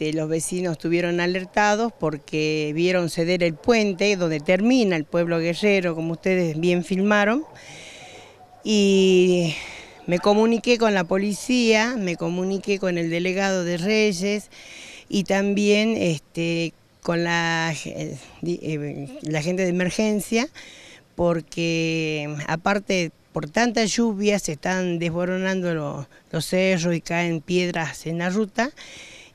Este, los vecinos estuvieron alertados porque vieron ceder el puente donde termina el pueblo guerrero, como ustedes bien filmaron, y me comuniqué con la policía, me comuniqué con el delegado de Reyes y también este, con la, eh, la gente de emergencia, porque aparte por tanta lluvia se están desboronando los, los cerros y caen piedras en la ruta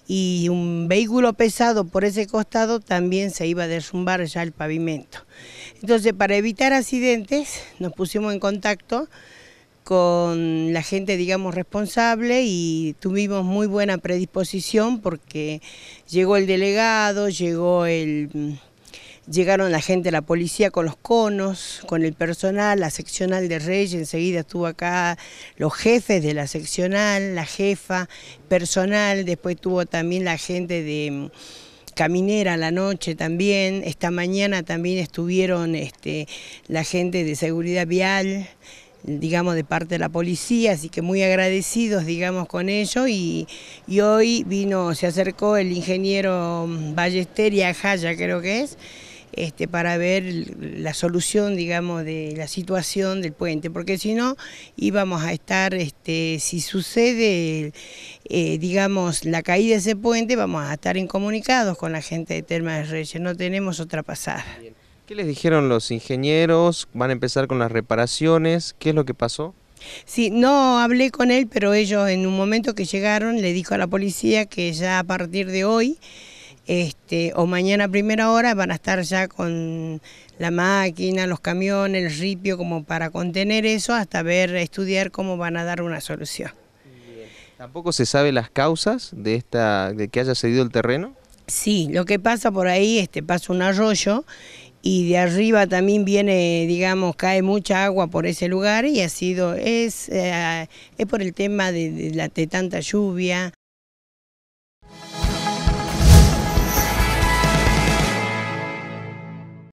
y un vehículo pesado por ese costado también se iba a derrumbar ya el pavimento. Entonces, para evitar accidentes, nos pusimos en contacto con la gente, digamos, responsable y tuvimos muy buena predisposición porque llegó el delegado, llegó el Llegaron la gente, de la policía con los conos, con el personal, la seccional de Reyes enseguida estuvo acá, los jefes de la seccional, la jefa, personal, después tuvo también la gente de mm, caminera la noche también, esta mañana también estuvieron este, la gente de seguridad vial, digamos, de parte de la policía, así que muy agradecidos, digamos, con ello. Y, y hoy vino, se acercó el ingeniero mm, Ballester y Ajaya, creo que es, este, para ver la solución, digamos, de la situación del puente, porque si no íbamos a estar, este, si sucede, eh, digamos, la caída de ese puente, vamos a estar incomunicados con la gente de Termas de Reyes, no tenemos otra pasada. ¿Qué les dijeron los ingenieros? ¿Van a empezar con las reparaciones? ¿Qué es lo que pasó? Sí, no hablé con él, pero ellos en un momento que llegaron le dijo a la policía que ya a partir de hoy este, o mañana a primera hora van a estar ya con la máquina, los camiones, el ripio, como para contener eso hasta ver, estudiar cómo van a dar una solución. ¿Tampoco se sabe las causas de, esta, de que haya cedido el terreno? Sí, lo que pasa por ahí, este, pasa un arroyo y de arriba también viene, digamos, cae mucha agua por ese lugar y ha sido, es, eh, por el tema de, la, de tanta lluvia,